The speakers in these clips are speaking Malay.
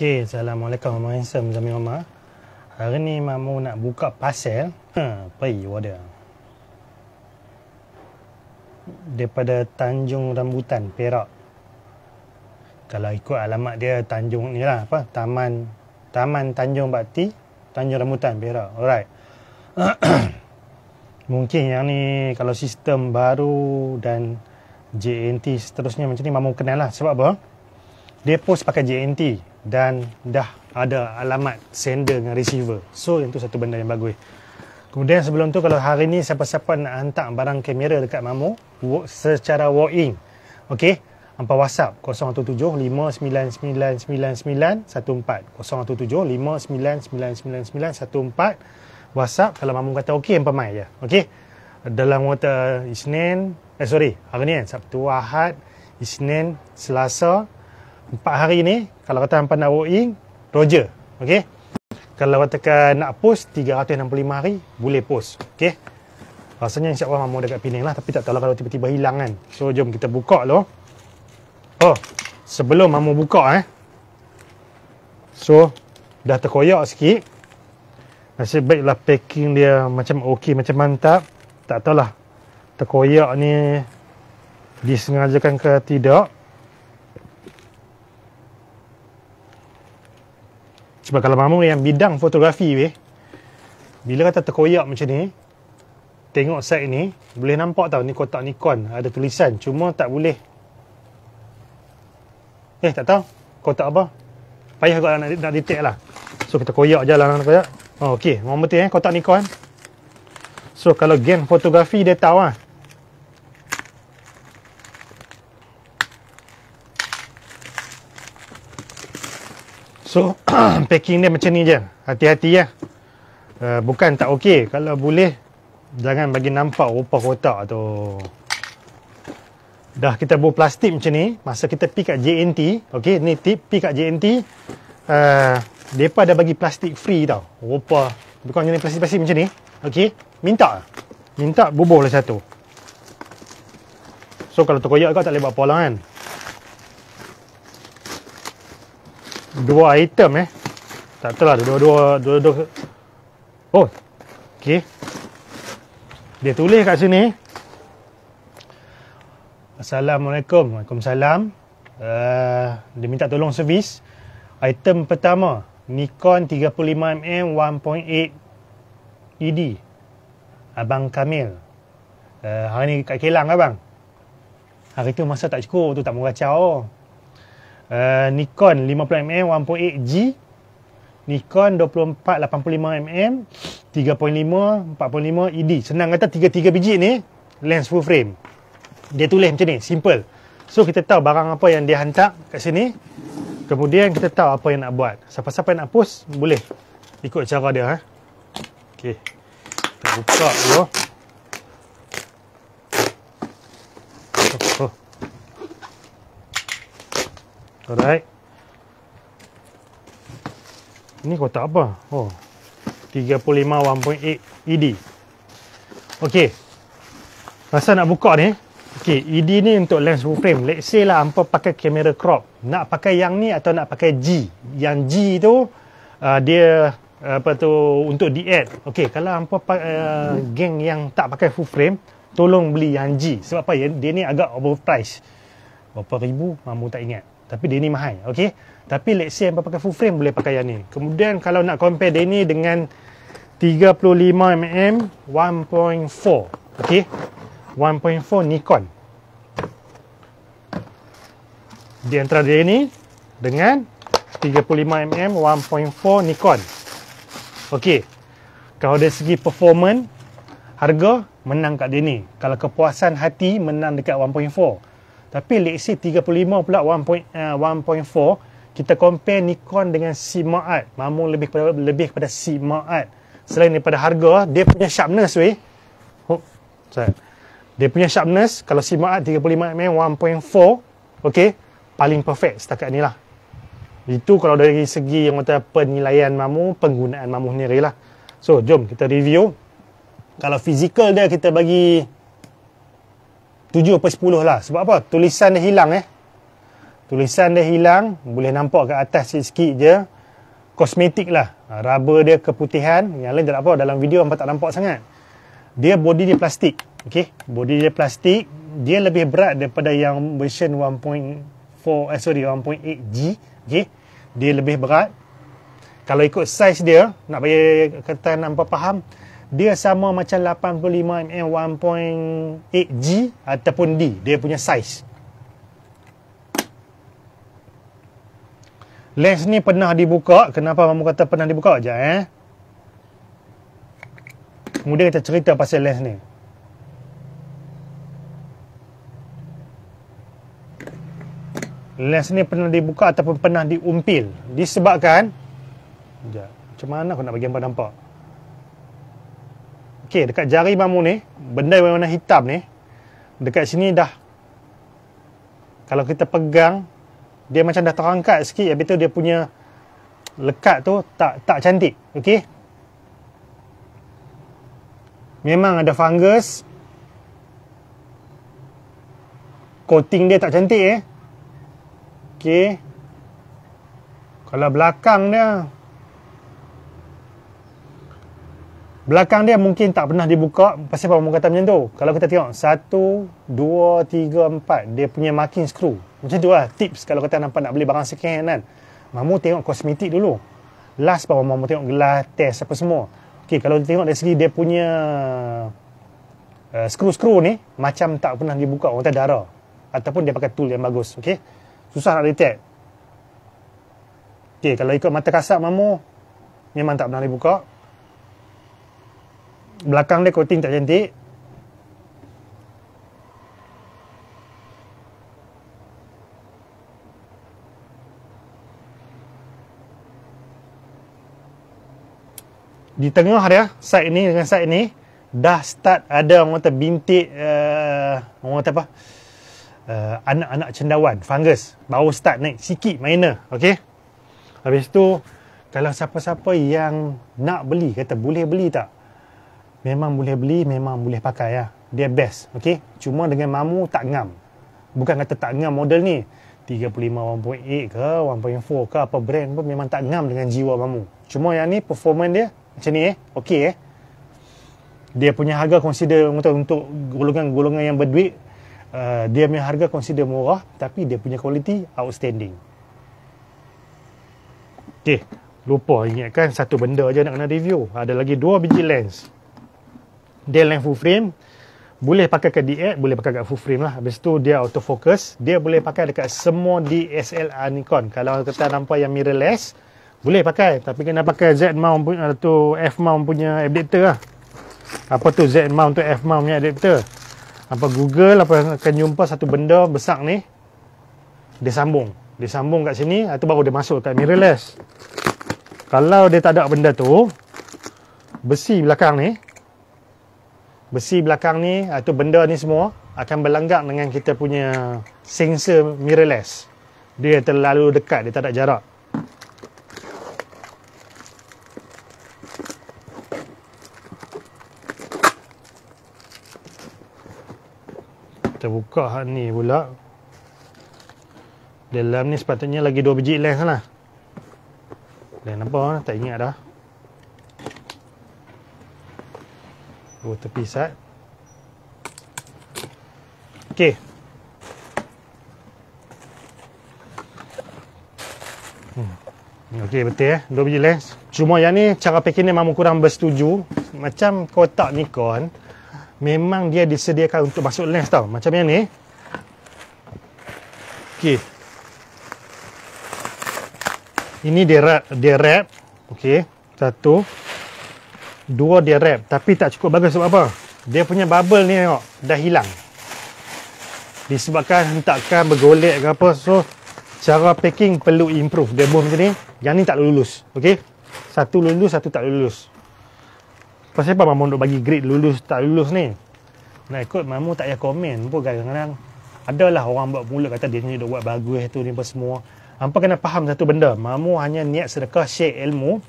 Okey, Assalamualaikum Mama Hansam, Hari ni mamu nak buka pasal. Ha, pergi wadah. Daripada Tanjung Rambutan, Perak. Kalau ikut alamat dia, Tanjung ni lah. Apa? Taman Taman Tanjung Bakti, Tanjung Rambutan, Perak. Alright. Mungkin yang ni kalau sistem baru dan JNT seterusnya macam ni, mamu kenal lah. Sebab apa? Dia post pakai JNT dan dah ada alamat sender dengan receiver. So itu satu benda yang bagus. Kemudian sebelum tu kalau hari ni siapa-siapa nak hantar barang kamera dekat Mamu secara walk-in. Okey, hantar WhatsApp 017 5999914. 017 WhatsApp kalau Mamu kata okey hantar mai ya. Okey. Dalam waktu Isnin, eh sorry, hari ni kan Sabtu Ahad, Isnin, Selasa, empat hari ni kalau kata hampa nak walk-in, e, roger. Okay? Kalau katakan nak post, 365 hari, boleh post. Okay? Rasanya insyaAllah mamu dekat Penang lah. Tapi tak tahu kalau tiba-tiba hilang kan. So, jom kita buka dulu. Oh, sebelum mamu buka eh. So, dah terkoyak sikit. Nasib baiklah packing dia macam okey, macam mantap. Tak tahu lah, terkoyak ni disengajakan ke tidak. Sebab kalau mama yang bidang fotografi weh, bila kata terkoyak macam ni, tengok side ni, boleh nampak tau ni kotak Nikon ada tulisan. Cuma tak boleh. Eh, tak tahu. Kotak apa? Payah kau nak, nak detect lah. So, kita koyak je lah nak koyak. Oh, okay. Mereka betul eh, kotak Nikon. So, kalau gen fotografi dia tahu lah. So packing dia macam ni je. Hati-hati ya. Uh, bukan tak okey kalau boleh jangan bagi nampak rupa kotak tu. Dah kita buat plastik macam ni, masa kita pergi kat JNT, okey ni tip pergi kat JNT uh, eh, depa dah bagi plastik free tau. Rupa bukan jenis plastik-plastik macam ni. Okey, minta. Minta bubuh lah satu. So kalau terkoyak kau tak boleh buat apa lah kan. dua item eh. Tak tahu lah dua-dua dua-dua Oh. Okey. Dia tulis kat sini. Assalamualaikum. Waalaikumsalam. Uh, dia minta tolong servis. Item pertama, Nikon 35mm 1.8 ED. Abang Kamil. Uh, hari ni kat Kelang abang. Hari tu masa tak cukup tu tak mau kacau uh, Nikon 50mm 1.8G Nikon 24 85 mm 3.5 4.5 ED senang kata tiga-tiga biji ni lens full frame dia tulis macam ni simple so kita tahu barang apa yang dia hantar kat sini kemudian kita tahu apa yang nak buat siapa-siapa nak post boleh ikut cara dia eh. Okay, kita buka dulu Alright. ini kotak apa? Oh. 35 1.8 ED. Okey. Rasa nak buka ni. Okey, ED ni untuk lens full frame. Let's say lah hangpa pakai kamera crop. Nak pakai yang ni atau nak pakai G? Yang G tu uh, dia uh, apa tu untuk diet. Okey, kalau hangpa uh, geng yang tak pakai full frame, tolong beli yang G. Sebab apa? Dia ni agak overpriced. Berapa ribu? Mamu tak ingat. Tapi dia ni mahal. Okay? Tapi let's say yang pakai full frame boleh pakai yang ni. Kemudian kalau nak compare dia ni dengan 35mm 1.4. Okay? 1.4 Nikon. Di antara dia ni dengan 35mm 1.4 Nikon. Okay. Kalau dari segi performance, harga menang kat dia ni. Kalau kepuasan hati, menang dekat 1.4. Tapi let's say 35 pula 1.4 uh, kita compare Nikon dengan Sigma Art, Mamu lebih kepada lebih kepada Art. Selain daripada harga, dia punya sharpness weh. Oh, sorry. Dia punya sharpness kalau Sigma Art 35 mm 1.4, okey, paling perfect setakat ni lah. Itu kalau dari segi yang kata penilaian mamu, penggunaan mamu ni lah. So, jom kita review. Kalau fizikal dia kita bagi 7 per 10 lah sebab apa tulisan dia hilang eh tulisan dia hilang boleh nampak kat atas sikit-sikit je kosmetik lah ha, rubber dia keputihan yang lain tak apa dalam video hampa tak nampak sangat dia body dia plastik okey body dia plastik dia lebih berat daripada yang version 1.4 eh sorry 1.8g okey dia lebih berat kalau ikut size dia nak bagi kata nampak apa faham dia sama macam 85mm 1.8G ataupun D dia punya size lens ni pernah dibuka kenapa mamu kata pernah dibuka sekejap eh kemudian kita cerita pasal lens ni lens ni pernah dibuka ataupun pernah diumpil disebabkan sekejap macam mana aku nak bagi nampak-nampak Okey, dekat jari mamu ni, benda warna hitam ni, dekat sini dah, kalau kita pegang, dia macam dah terangkat sikit, habis tu dia punya lekat tu tak tak cantik. Okey? Memang ada fungus. Coating dia tak cantik eh. Okey. Kalau belakang dia Belakang dia mungkin tak pernah dibuka. Pasti apa orang kata macam tu. Kalau kita tengok. Satu, dua, tiga, empat. Dia punya marking screw. Macam tu lah. Tips kalau kita nampak nak beli barang second hand kan. Mamu tengok kosmetik dulu. Last baru mamu tengok gelas, test apa semua. Okay, kalau kita tengok dari segi dia punya eh, screw-screw uh, ni. Macam tak pernah dibuka. Orang kata darah. Ataupun dia pakai tool yang bagus. Okay, Susah nak detect. Okay, kalau ikut mata kasar mamu. Memang tak pernah dibuka belakang dia coating tak cantik di tengah dia side ni dengan side ni dah start ada orang kata bintik uh, orang kata apa uh, anak-anak cendawan fungus baru start naik sikit minor ok habis tu kalau siapa-siapa yang nak beli kata boleh beli tak memang boleh beli, memang boleh pakai ya. Dia best, okey. Cuma dengan mamu tak ngam. Bukan kata tak ngam model ni. 35 1.8 ke 1.4 ke apa brand pun memang tak ngam dengan jiwa mamu. Cuma yang ni performance dia macam ni eh. Okey eh. Dia punya harga consider untuk untuk golongan-golongan yang berduit uh, dia punya harga consider murah tapi dia punya quality outstanding. Okey, lupa ingatkan satu benda aja nak kena review. Ada lagi dua biji lens dia lens full frame boleh pakai ke DX, boleh pakai kat full frame lah habis tu dia autofocus dia boleh pakai dekat semua DSLR Nikon kalau kita nampak yang mirrorless boleh pakai tapi kena pakai Z mount punya uh, tu F mount punya adapter lah apa tu Z mount tu F mount punya adapter apa Google apa akan jumpa satu benda besar ni dia sambung dia sambung kat sini atau baru dia masuk kat mirrorless kalau dia tak ada benda tu besi belakang ni besi belakang ni atau benda ni semua akan berlanggar dengan kita punya sensor mirrorless. Dia terlalu dekat, dia tak ada jarak. Kita buka hak ni pula. Dalam ni sepatutnya lagi 2 biji lens lah. Lens apa? Tak ingat dah. dua tepi sat Okay hmm. ok betul eh dua biji lens cuma yang ni cara packing ni memang kurang bersetuju macam kotak Nikon memang dia disediakan untuk masuk lens tau macam yang ni Okay. ini dia wrap dia wrap ok satu dua dia wrap tapi tak cukup bagus sebab apa dia punya bubble ni tengok dah hilang disebabkan hentakkan bergolek ke apa so cara packing perlu improve dia buat macam ni yang ni tak lulus ok satu lulus satu tak lulus pasal apa mamu nak bagi grade lulus tak lulus ni nak ikut mamu tak payah komen pun kadang-kadang adalah orang buat mulut kata dia ni dah buat bagus tu ni semua Hampa kena faham satu benda. Mamu hanya niat sedekah share ilmu.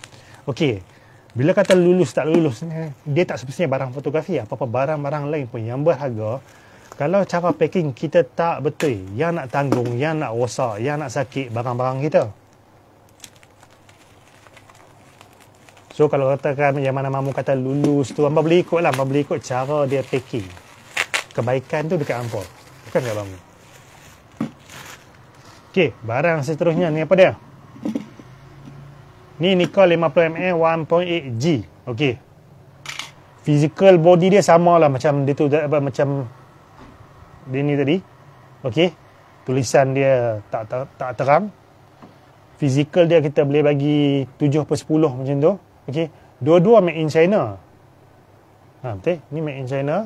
Okey bila kata lulus tak lulus ni, dia tak sepatutnya barang fotografi, ya. apa-apa barang-barang lain pun yang berharga. Kalau cara packing kita tak betul, yang nak tanggung, yang nak rosak, yang nak sakit barang-barang kita. So kalau katakan yang mana mamu kata lulus tu, hangpa boleh ikut lah, hangpa boleh ikut cara dia packing. Kebaikan tu dekat hangpa. Bukan dekat mamu. Okay, barang seterusnya ni apa dia? Ni Nikon 50mm 1.8G. Okey. Physical body dia sama lah macam dia tu apa macam dia ni tadi. Okey. Tulisan dia tak tak, tak terang. Physical dia kita boleh bagi 7 per 10 macam tu. Okey. Dua-dua made in China. Ha, betul? Ni made in China.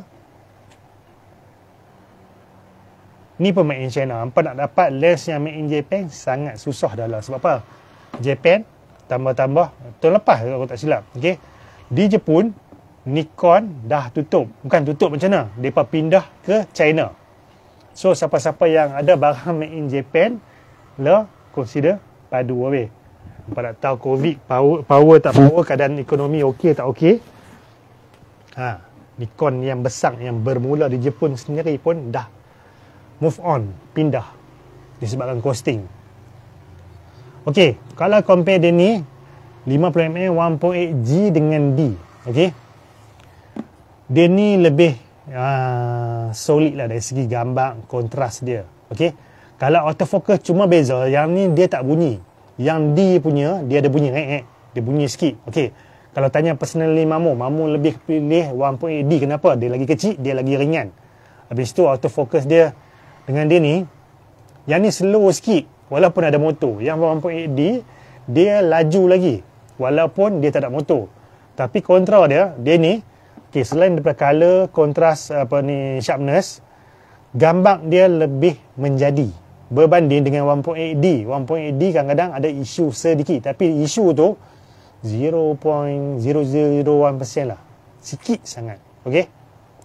Ni pun made in China. Apa nak dapat lens yang made in Japan sangat susah dah lah. Sebab apa? Japan tambah-tambah tahun lepas kalau tak silap okey di Jepun Nikon dah tutup bukan tutup macam mana depa pindah ke China so siapa-siapa yang ada barang made in Japan le consider padu away apa nak tahu covid power, power tak power keadaan ekonomi okey tak okey ha Nikon yang besar yang bermula di Jepun sendiri pun dah move on pindah disebabkan costing Okey, kalau compare dia ni 50mm 1.8G dengan D. Okey. Dia ni lebih uh, solid lah dari segi gambar kontras dia. Okey. Kalau autofocus cuma beza yang ni dia tak bunyi. Yang D punya dia ada bunyi eh, eh. Dia bunyi sikit. Okey. Kalau tanya personally mamu, mamu lebih pilih 1.8D kenapa? Dia lagi kecil, dia lagi ringan. Habis tu autofocus dia dengan dia ni yang ni slow sikit walaupun ada motor. Yang 1.8D, dia laju lagi walaupun dia tak ada motor. Tapi kontra dia, dia ni, okay, selain daripada color, kontras, apa ni, sharpness, gambar dia lebih menjadi berbanding dengan 1.8D. 1.8D kadang-kadang ada isu sedikit. Tapi isu tu, 0.001% lah. Sikit sangat. Okay?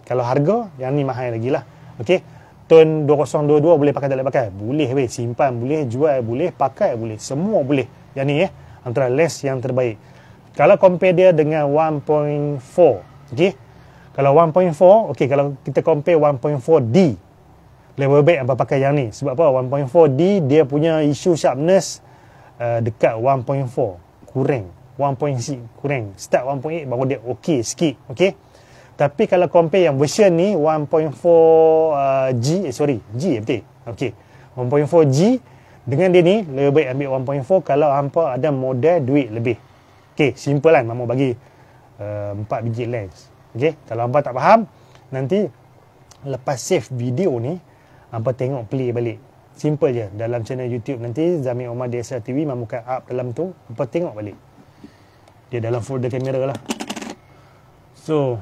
Kalau harga, yang ni mahal lagi lah. Okay? Tun 2022 boleh pakai tak boleh pakai? Boleh weh, simpan boleh, jual boleh, pakai boleh, semua boleh. Yang ni eh, antara less yang terbaik. Kalau compare dia dengan 1.4, okey. Kalau 1.4, okey kalau kita compare 1.4D level back apa pakai yang ni. Sebab apa? 1.4D dia punya isu sharpness uh, dekat 1.4 kurang. 1.6 kurang. Start 1.8 baru dia okey sikit, okey. Tapi kalau compare yang version ni 1.4G uh, eh, sorry G eh, betul. Okey. 1.4G dengan dia ni lebih baik ambil 1.4 kalau hangpa ada modal duit lebih. okay simple kan mamu bagi uh, 4 biji lens. okay kalau hangpa tak faham nanti lepas save video ni hangpa tengok play balik. Simple je dalam channel YouTube nanti Zami Omar DSLR TV mamu kan up dalam tu hangpa tengok balik. Dia dalam folder kamera lah. So,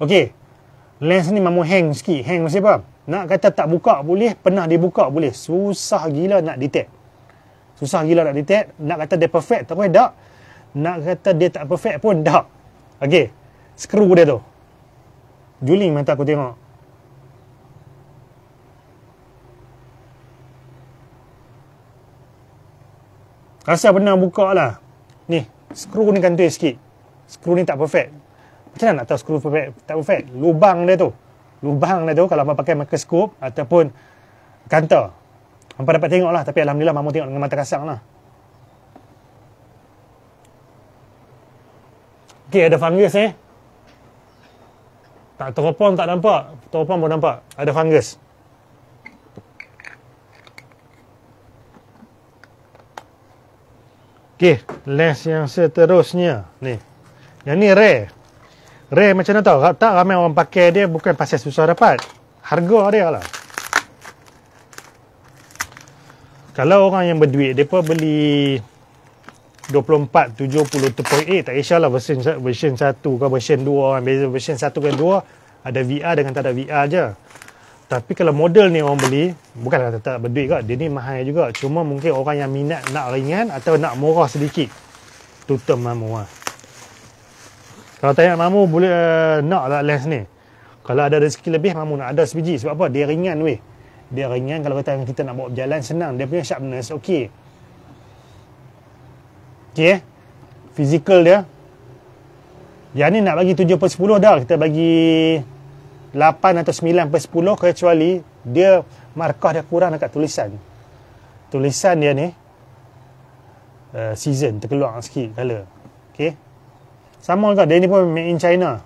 Okey. Lens ni memang hang sikit. Hang maksud apa? Nak kata tak buka boleh, pernah dibuka boleh. Susah gila nak detect. Susah gila nak detect. Nak kata dia perfect tak boleh tak. Nak kata dia tak perfect pun tak. Okey. Skru dia tu. Juling mata aku tengok. Rasa pernah buka lah. Ni, skru ni kantoi sikit. Skru ni tak perfect macam mana nak tahu skru perfect tak perfect lubang dia tu lubang dia tu kalau mampu pakai mikroskop ataupun kanta mampu dapat tengok lah tapi Alhamdulillah mampu tengok dengan mata kasang lah Okay ada fungus eh tak teropong tak nampak teropong pun nampak ada fungus Okay lens yang seterusnya ni yang ni rare rare macam mana tau tak ramai orang pakai dia bukan pasal susah dapat harga dia lah kalau orang yang berduit dia pun beli 24 70 tepoi eh tak kisahlah version version 1 ke version 2 orang beza version 1 dan 2 ada VR dengan tak ada VR je tapi kalau model ni orang beli bukanlah tak berduit kot dia ni mahal juga cuma mungkin orang yang minat nak ringan atau nak murah sedikit tutup mamu lah kalau tanya mamu boleh eh, nak lah lens ni? Kalau ada rezeki lebih mamu nak ada sebiji sebab apa? Dia ringan weh. Dia ringan kalau kata kita nak bawa berjalan senang, dia punya sharpness okey. Okey. Eh? Physical dia. Dia ni nak bagi 7 per 10 dah. Kita bagi 8 atau 9 per 10 kecuali dia markah dia kurang dekat tulisan. Tulisan dia ni uh, season terkeluar sikit kala. Okey. Sama juga dia ni pun made in China.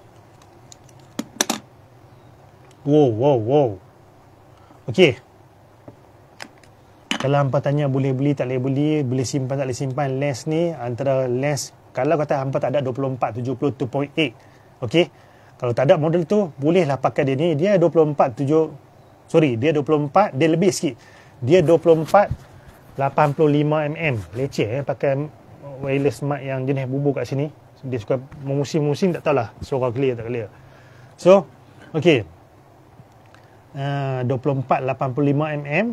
Wow, wow, wow. Okey. Kalau hangpa tanya boleh beli tak boleh beli, boleh simpan tak boleh simpan Less ni antara less. kalau kata hangpa tak ada 24 72.8. Okey. Kalau tak ada model tu, bolehlah pakai dia ni. Dia 24 7 Sorry, dia 24, dia lebih sikit. Dia 24 85 mm. Leceh eh pakai wireless mic yang jenis bubu kat sini dia suka memusing-musing tak tahulah suara clear tak clear so ok uh, 24 85 mm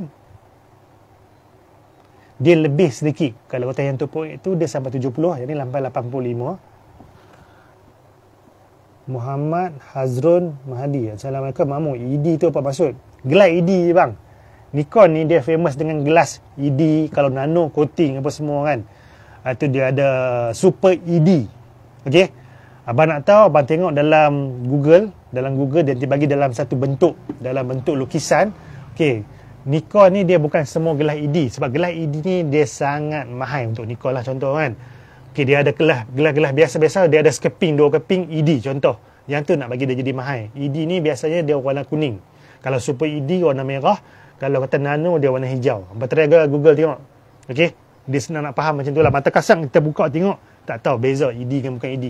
dia lebih sedikit kalau kau tanya yang 2.8 tu dia sampai 70 jadi sampai 85 Muhammad Hazron Mahdi Assalamualaikum Mamu ID e itu apa maksud gelas ED bang Nikon ni dia famous dengan gelas ED kalau nano coating apa semua kan atau ah, dia ada super ED Okey. Abang nak tahu, abang tengok dalam Google, dalam Google dia dibagi dalam satu bentuk, dalam bentuk lukisan. Okey. Nikon ni dia bukan semua gelas ED sebab gelas ED ni dia sangat mahal untuk Nikon lah contoh kan. Okey, dia ada gelas gelas-gelas biasa-biasa, dia ada sekeping, dua keping ED contoh. Yang tu nak bagi dia jadi mahal. ED ni biasanya dia warna kuning. Kalau super ED warna merah, kalau kata nano dia warna hijau. Abang try Google tengok. Okey. Dia senang nak faham macam tu lah. Mata kasang kita buka tengok tak tahu beza ED dengan bukan ED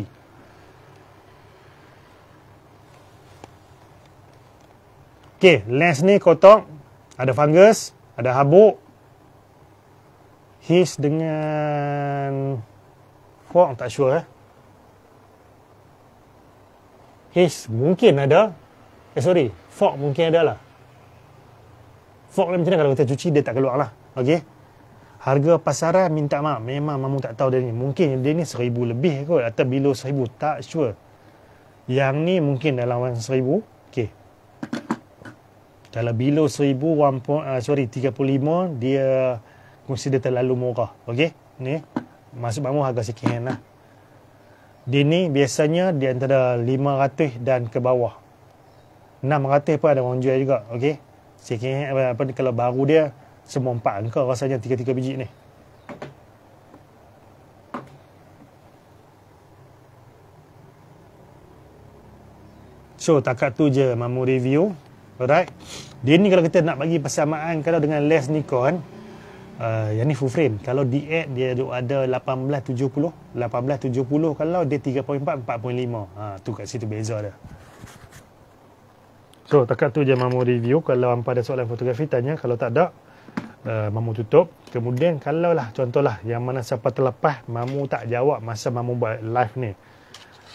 ok lens ni kotak ada fungus ada habuk his dengan fork tak sure eh his mungkin ada eh sorry fork mungkin ada lah Fork ni macam mana kalau kita cuci dia tak keluar lah Okey harga pasaran minta maaf memang mamu tak tahu dia ni mungkin dia ni seribu lebih kot atau below seribu tak sure yang ni mungkin dalam wang seribu okay. kalau below seribu one, uh, sorry tiga puluh lima dia consider terlalu murah okay? ni masuk mamu harga sekian lah dia ni biasanya dia antara lima ratus dan ke bawah enam ratus pun ada orang jual juga Okey, sekian apa, apa, kalau baru dia semua empat engkau rasanya tiga-tiga biji ni. So, takat tu je mamu review. Alright. Dia ni kalau kita nak bagi persamaan kalau dengan Les Nikon, uh, yang ni full frame. Kalau di add dia duk ada 1870. 1870 kalau dia 3.4, 4.5. Ha, tu kat situ beza dia. So, takat tu je mamu review. Kalau hampa ada soalan fotografi, tanya. Kalau tak ada, Eh, mamu tutup. Kemudian kalau kalaulah contohlah yang mana siapa terlepas, mamu tak jawab masa mamu buat live ni.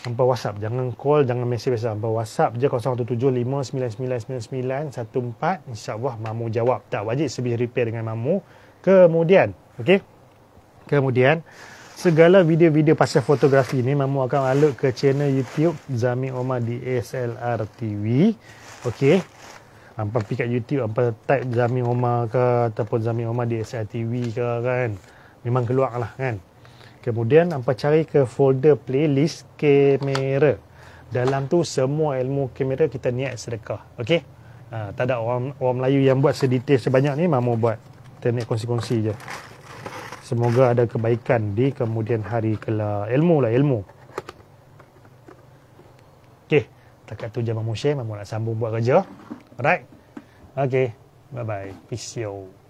Hampa WhatsApp, jangan call, jangan mesej biasa. Hampa WhatsApp je 0175999914. InsyaAllah mamu jawab. Tak wajib sebih repair dengan mamu. Kemudian, okey. Kemudian, segala video-video pasal fotografi ni mamu akan upload ke channel YouTube Zami Omar DSLR TV. okay? Hampa pergi kat YouTube, hampa type Zami Omar ke ataupun Zami Omar di SRTV ke kan. Memang keluar lah kan. Kemudian hampa cari ke folder playlist kamera. Dalam tu semua ilmu kamera kita niat sedekah. okay Ha, tak ada orang, orang Melayu yang buat sedetail sebanyak ni, mahu buat. Kita niat kongsi-kongsi je. Semoga ada kebaikan di kemudian hari kela Ilmu lah, ilmu. okay Takat tu jam Mahmud Syekh, nak sambung buat kerja. Alright. Okay. Bye bye. Peace you.